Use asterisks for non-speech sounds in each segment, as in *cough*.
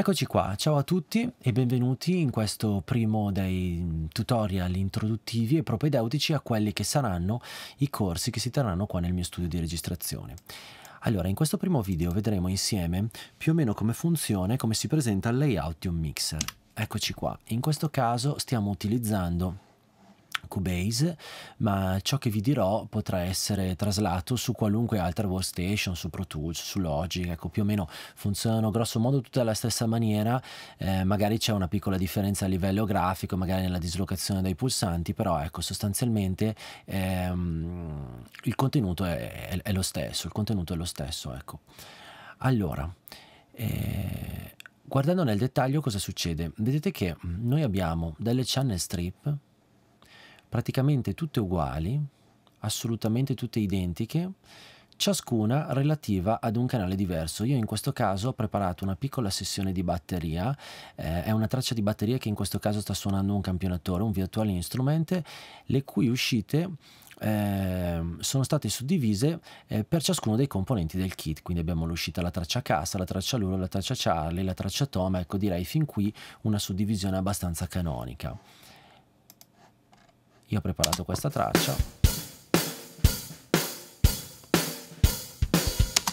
Eccoci qua, ciao a tutti e benvenuti in questo primo dei tutorial introduttivi e propedeutici a quelli che saranno i corsi che si terranno qua nel mio studio di registrazione. Allora, in questo primo video vedremo insieme più o meno come funziona e come si presenta il layout di un mixer. Eccoci qua, in questo caso stiamo utilizzando Cubase, ma ciò che vi dirò potrà essere traslato su qualunque altra workstation, su Pro Tools, su Logic, ecco più o meno funzionano grosso modo tutte alla stessa maniera, eh, magari c'è una piccola differenza a livello grafico, magari nella dislocazione dei pulsanti, però ecco sostanzialmente ehm, il contenuto è, è, è, lo stesso, il contenuto è lo stesso, ecco. Allora, eh, guardando nel dettaglio cosa succede, vedete che noi abbiamo delle channel strip praticamente tutte uguali, assolutamente tutte identiche, ciascuna relativa ad un canale diverso. Io in questo caso ho preparato una piccola sessione di batteria, eh, è una traccia di batteria che in questo caso sta suonando un campionatore, un virtual instrument, le cui uscite eh, sono state suddivise eh, per ciascuno dei componenti del kit. Quindi abbiamo l'uscita, la traccia cassa, la traccia luro, la traccia charlie, la traccia toma, ecco direi fin qui una suddivisione abbastanza canonica. Io ho preparato questa traccia.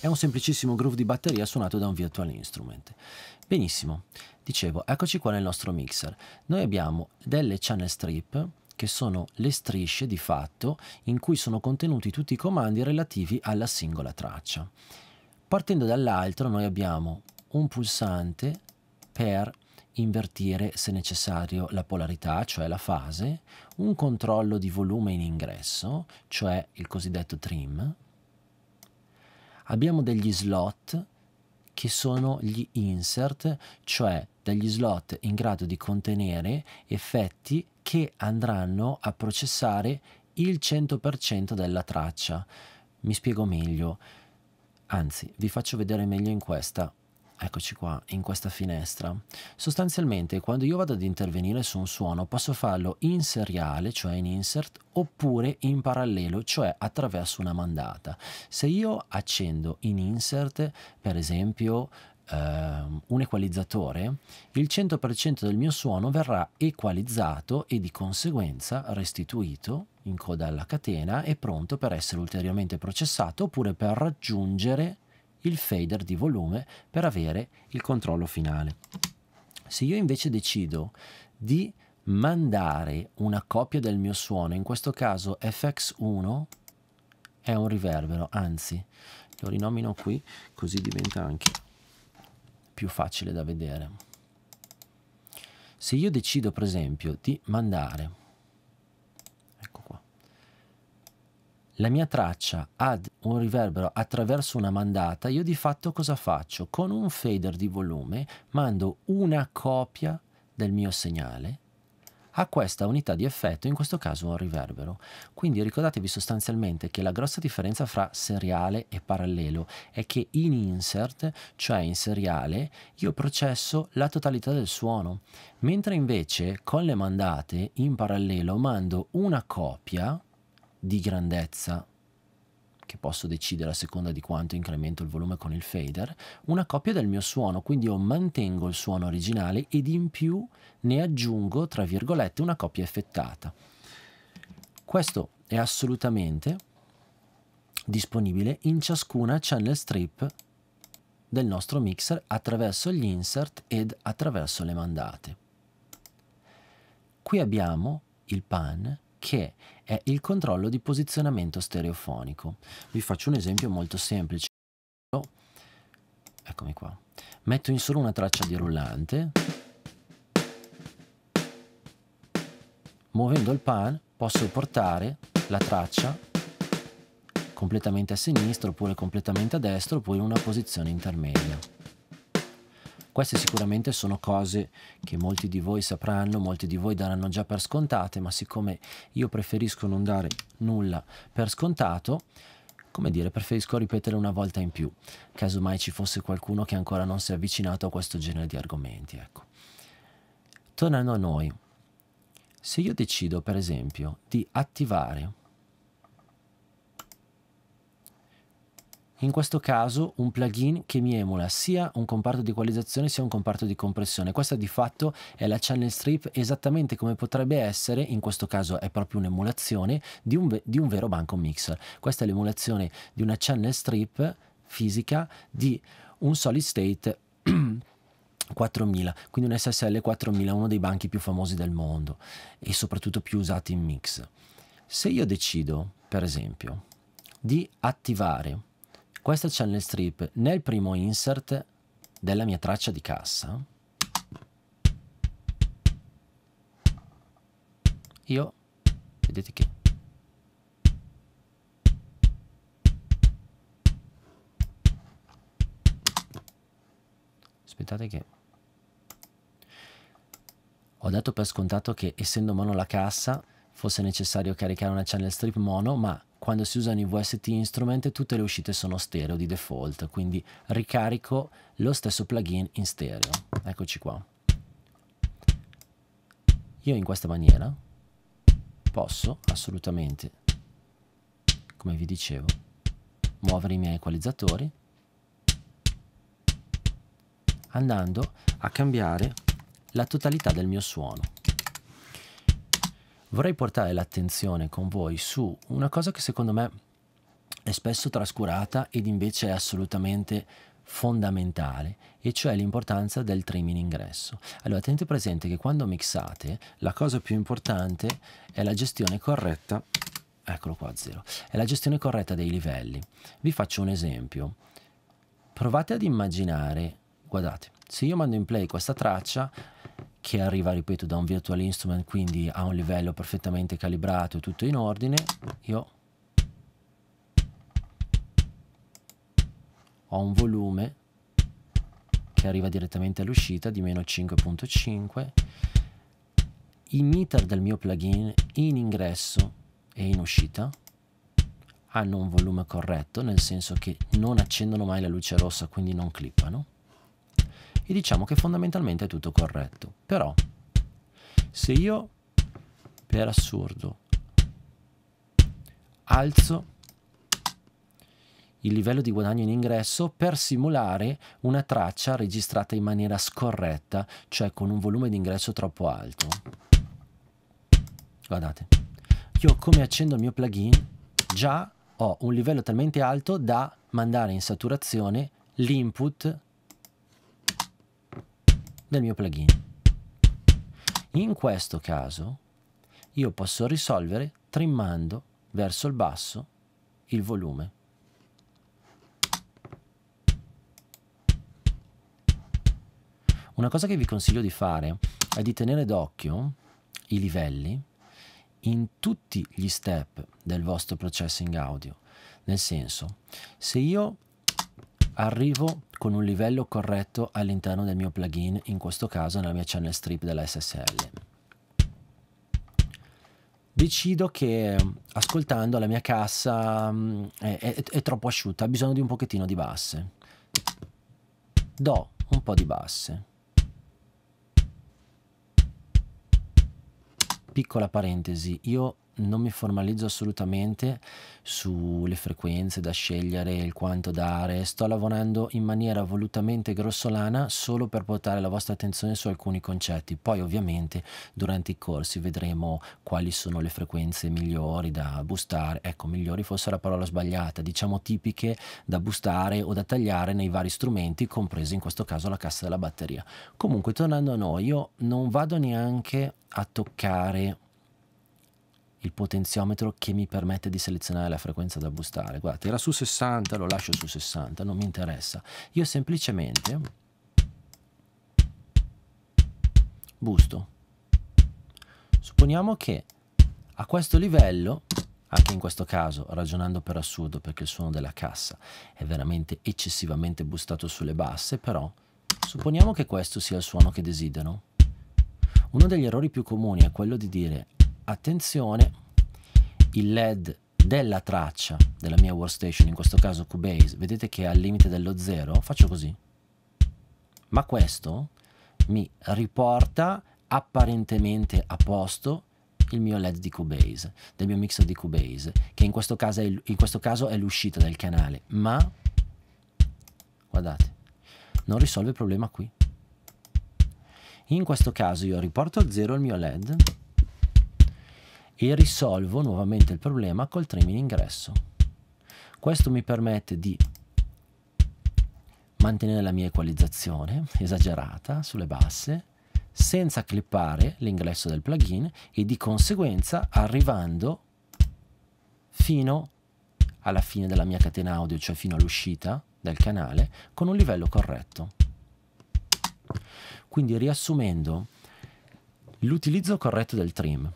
È un semplicissimo groove di batteria suonato da un virtual instrument. Benissimo, dicevo, eccoci qua nel nostro mixer. Noi abbiamo delle channel strip che sono le strisce di fatto in cui sono contenuti tutti i comandi relativi alla singola traccia. Partendo dall'altro noi abbiamo un pulsante per invertire se necessario la polarità, cioè la fase, un controllo di volume in ingresso, cioè il cosiddetto trim. Abbiamo degli slot che sono gli insert, cioè degli slot in grado di contenere effetti che andranno a processare il 100% della traccia. Mi spiego meglio, anzi vi faccio vedere meglio in questa Eccoci qua, in questa finestra. Sostanzialmente quando io vado ad intervenire su un suono posso farlo in seriale, cioè in insert, oppure in parallelo, cioè attraverso una mandata. Se io accendo in insert, per esempio, Uh, un equalizzatore, il 100% del mio suono verrà equalizzato e di conseguenza restituito in coda alla catena e pronto per essere ulteriormente processato oppure per raggiungere il fader di volume per avere il controllo finale. Se io invece decido di mandare una copia del mio suono, in questo caso FX1 è un riverbero, anzi lo rinomino qui così diventa anche più facile da vedere. Se io decido per esempio di mandare la mia traccia ad un riverbero attraverso una mandata, io di fatto cosa faccio? Con un fader di volume mando una copia del mio segnale a questa unità di effetto, in questo caso un riverbero. Quindi ricordatevi sostanzialmente che la grossa differenza fra seriale e parallelo è che in insert, cioè in seriale, io processo la totalità del suono, mentre invece con le mandate in parallelo mando una copia di grandezza che posso decidere a seconda di quanto incremento il volume con il fader, una copia del mio suono, quindi io mantengo il suono originale ed in più ne aggiungo, tra virgolette, una copia effettata. Questo è assolutamente disponibile in ciascuna channel strip del nostro mixer attraverso gli insert ed attraverso le mandate. Qui abbiamo il pan che è il controllo di posizionamento stereofonico. Vi faccio un esempio molto semplice. Eccomi qua. Metto in solo una traccia di rullante. Muovendo il pan posso portare la traccia completamente a sinistra oppure completamente a destra oppure in una posizione intermedia. Queste sicuramente sono cose che molti di voi sapranno, molti di voi daranno già per scontate, ma siccome io preferisco non dare nulla per scontato, come dire, preferisco ripetere una volta in più, caso mai ci fosse qualcuno che ancora non si è avvicinato a questo genere di argomenti. Ecco. Tornando a noi, se io decido per esempio di attivare in questo caso un plugin che mi emula sia un comparto di equalizzazione sia un comparto di compressione. Questa di fatto è la channel strip esattamente come potrebbe essere, in questo caso è proprio un'emulazione, di, un di un vero banco mixer. Questa è l'emulazione di una channel strip fisica di un solid state 4000, *clears throat* quindi un SSL 4000, uno dei banchi più famosi del mondo e soprattutto più usati in mix. Se io decido, per esempio, di attivare questa channel strip nel primo insert della mia traccia di cassa io vedete che aspettate che ho dato per scontato che essendo mono la cassa fosse necessario caricare una channel strip mono ma quando si usano i VST Instrument tutte le uscite sono stereo di default, quindi ricarico lo stesso plugin in stereo. Eccoci qua. Io in questa maniera posso assolutamente, come vi dicevo, muovere i miei equalizzatori andando a cambiare la totalità del mio suono vorrei portare l'attenzione con voi su una cosa che secondo me è spesso trascurata ed invece è assolutamente fondamentale, e cioè l'importanza del trim in ingresso. Allora tenete presente che quando mixate la cosa più importante è la gestione corretta, eccolo qua a zero, è la gestione corretta dei livelli. Vi faccio un esempio. Provate ad immaginare, guardate, se io mando in play questa traccia che arriva, ripeto, da un virtual instrument, quindi a un livello perfettamente calibrato e tutto in ordine, io ho un volume che arriva direttamente all'uscita di meno 5.5, i meter del mio plugin in ingresso e in uscita hanno un volume corretto, nel senso che non accendono mai la luce rossa, quindi non clippano e diciamo che fondamentalmente è tutto corretto. Però se io per assurdo alzo il livello di guadagno in ingresso per simulare una traccia registrata in maniera scorretta, cioè con un volume di ingresso troppo alto. Guardate, io come accendo il mio plugin già ho un livello talmente alto da mandare in saturazione l'input del mio plugin. In questo caso io posso risolvere trimmando verso il basso il volume. Una cosa che vi consiglio di fare è di tenere d'occhio i livelli in tutti gli step del vostro processing audio. Nel senso, se io arrivo con un livello corretto all'interno del mio plugin, in questo caso nella mia channel strip della SSL. Decido che ascoltando la mia cassa mm, è, è, è troppo asciutta, ha bisogno di un pochettino di basse. Do un po' di basse. Piccola parentesi, io non mi formalizzo assolutamente sulle frequenze da scegliere, il quanto dare, sto lavorando in maniera volutamente grossolana solo per portare la vostra attenzione su alcuni concetti, poi ovviamente durante i corsi vedremo quali sono le frequenze migliori da boostare, ecco migliori forse la parola sbagliata, diciamo tipiche da boostare o da tagliare nei vari strumenti, compresi in questo caso la cassa della batteria. Comunque tornando a noi, io non vado neanche a toccare il potenziometro che mi permette di selezionare la frequenza da boostare. Guardate, era su 60, lo lascio su 60, non mi interessa. Io semplicemente busto. Supponiamo che a questo livello, anche in questo caso ragionando per assurdo perché il suono della cassa è veramente eccessivamente bustato sulle basse, però supponiamo che questo sia il suono che desidero. Uno degli errori più comuni è quello di dire attenzione, il LED della traccia della mia workstation, in questo caso Cubase, vedete che è al limite dello zero, faccio così. Ma questo mi riporta apparentemente a posto il mio LED di Cubase, del mio mixer di Cubase, che in questo caso è, l'uscita del canale, ma guardate, non risolve il problema qui. In questo caso io riporto a zero il mio LED e risolvo nuovamente il problema col trim in ingresso. Questo mi permette di mantenere la mia equalizzazione esagerata sulle basse senza clippare l'ingresso del plugin e di conseguenza arrivando fino alla fine della mia catena audio, cioè fino all'uscita del canale, con un livello corretto. Quindi riassumendo, l'utilizzo corretto del trim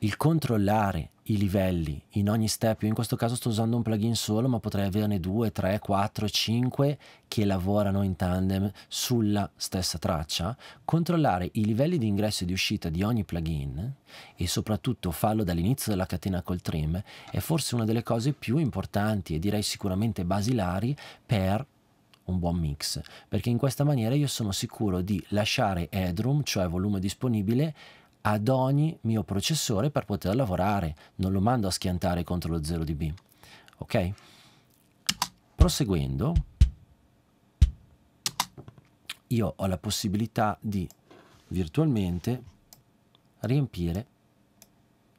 il controllare i livelli in ogni step, io in questo caso sto usando un plugin solo, ma potrei averne 2, 3, 4, 5 che lavorano in tandem sulla stessa traccia, controllare i livelli di ingresso e di uscita di ogni plugin e soprattutto farlo dall'inizio della catena col trim è forse una delle cose più importanti e direi sicuramente basilari per un buon mix, perché in questa maniera io sono sicuro di lasciare headroom, cioè volume disponibile, ad ogni mio processore per poter lavorare, non lo mando a schiantare contro lo 0 dB. Ok? Proseguendo, io ho la possibilità di virtualmente riempire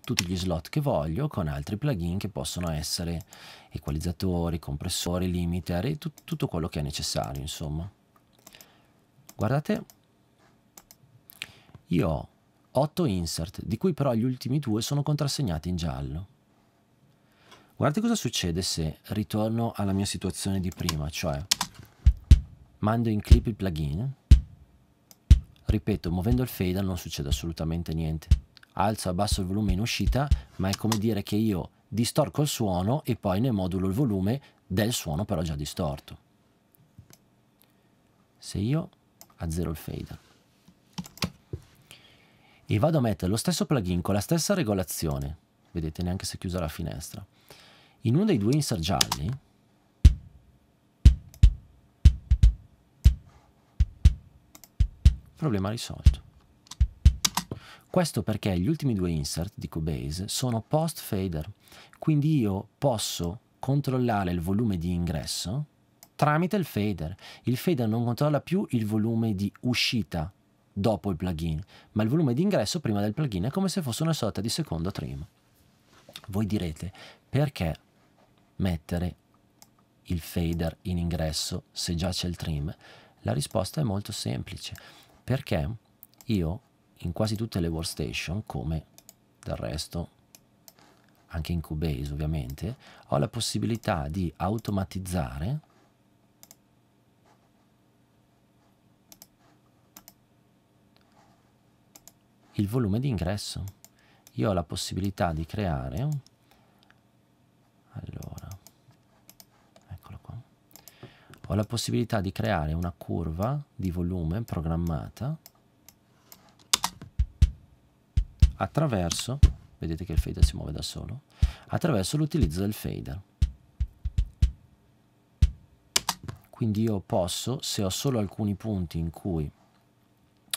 tutti gli slot che voglio con altri plugin che possono essere equalizzatori, compressori, limiter e tut tutto quello che è necessario insomma guardate io ho 8 insert, di cui però gli ultimi due sono contrassegnati in giallo. Guardate cosa succede se ritorno alla mia situazione di prima, cioè mando in clip il plugin, ripeto, muovendo il fader non succede assolutamente niente. Alzo e abbasso il volume in uscita, ma è come dire che io distorco il suono e poi ne modulo il volume del suono però già distorto. Se io azzero il fader, e vado a mettere lo stesso plugin con la stessa regolazione, vedete neanche se è chiusa la finestra, in uno dei due insert gialli, problema risolto. Questo perché gli ultimi due insert di Cubase sono post fader, quindi io posso controllare il volume di ingresso tramite il fader. Il fader non controlla più il volume di uscita dopo il plugin, ma il volume di ingresso prima del plugin è come se fosse una sorta di secondo trim. Voi direte perché mettere il fader in ingresso se già c'è il trim? La risposta è molto semplice, perché io in quasi tutte le workstation, come del resto anche in Cubase ovviamente, ho la possibilità di automatizzare il volume di ingresso. Io ho la possibilità di creare, allora, eccolo qua, ho la possibilità di creare una curva di volume programmata attraverso, vedete che il fader si muove da solo, attraverso l'utilizzo del fader. Quindi io posso, se ho solo alcuni punti in cui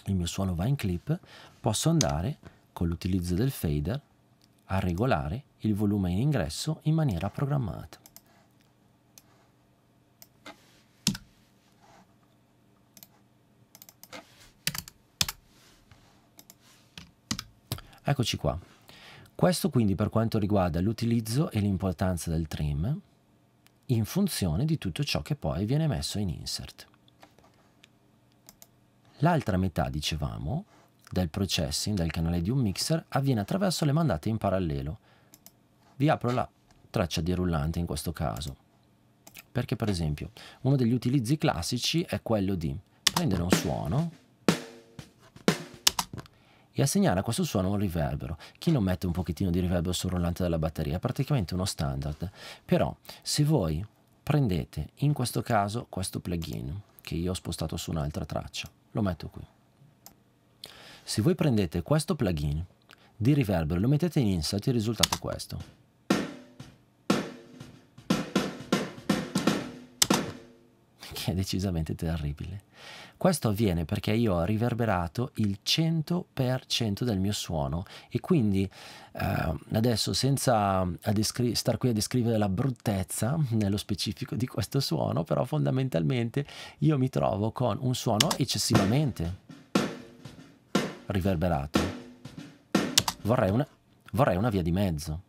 il mio suono va in clip, posso andare con l'utilizzo del fader a regolare il volume in ingresso in maniera programmata. Eccoci qua. Questo quindi per quanto riguarda l'utilizzo e l'importanza del trim in funzione di tutto ciò che poi viene messo in insert. L'altra metà, dicevamo, del processing del canale di un mixer avviene attraverso le mandate in parallelo. Vi apro la traccia di rullante in questo caso, perché per esempio uno degli utilizzi classici è quello di prendere un suono e assegnare a questo suono un riverbero. Chi non mette un pochettino di riverbero sul rullante della batteria è praticamente uno standard, però se voi prendete in questo caso questo plugin che io ho spostato su un'altra traccia lo metto qui. Se voi prendete questo plugin di riverbero e lo mettete in insert il risultato è questo. che è decisamente terribile. Questo avviene perché io ho riverberato il 100% del mio suono e quindi eh, adesso senza descri- star qui a descrivere la bruttezza nello specifico di questo suono, però fondamentalmente io mi trovo con un suono eccessivamente riverberato. Vorrei una, vorrei una via di mezzo.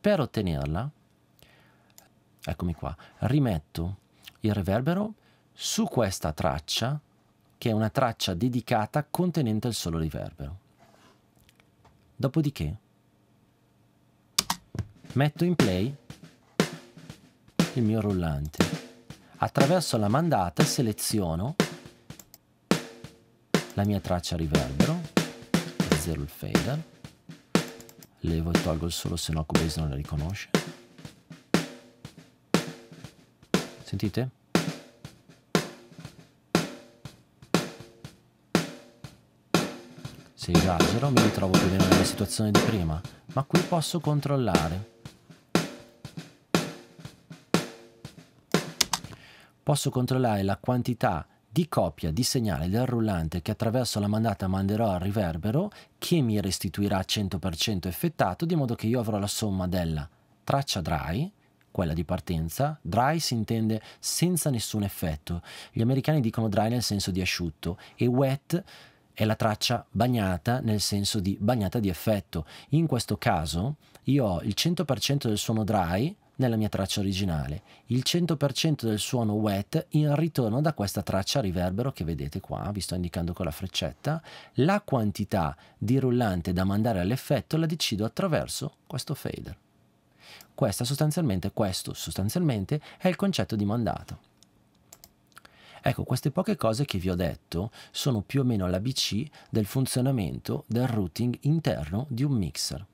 Per ottenerla, eccomi qua, rimetto il reverbero su questa traccia, che è una traccia dedicata contenente il solo riverbero. Dopodiché metto in play il mio rullante. Attraverso la mandata seleziono la mia traccia riverbero, zero il fader, levo e tolgo il solo se no Cubase non la riconosce. Sentite? Se esagero mi ritrovo più o meno nella situazione di prima, ma qui posso controllare. Posso controllare la quantità di copia di segnale del rullante che attraverso la mandata manderò al riverbero che mi restituirà 100% effettato di modo che io avrò la somma della traccia dry quella di partenza. Dry si intende senza nessun effetto. Gli americani dicono dry nel senso di asciutto e wet è la traccia bagnata nel senso di bagnata di effetto. In questo caso io ho il 100% del suono dry nella mia traccia originale, il 100% del suono wet in ritorno da questa traccia riverbero che vedete qua, vi sto indicando con la freccetta, la quantità di rullante da mandare all'effetto la decido attraverso questo fader. Questa sostanzialmente, questo sostanzialmente è il concetto di mandato. Ecco, queste poche cose che vi ho detto sono più o meno l'ABC del funzionamento del routing interno di un mixer.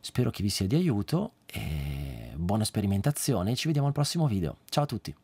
Spero che vi sia di aiuto e buona sperimentazione ci vediamo al prossimo video. Ciao a tutti!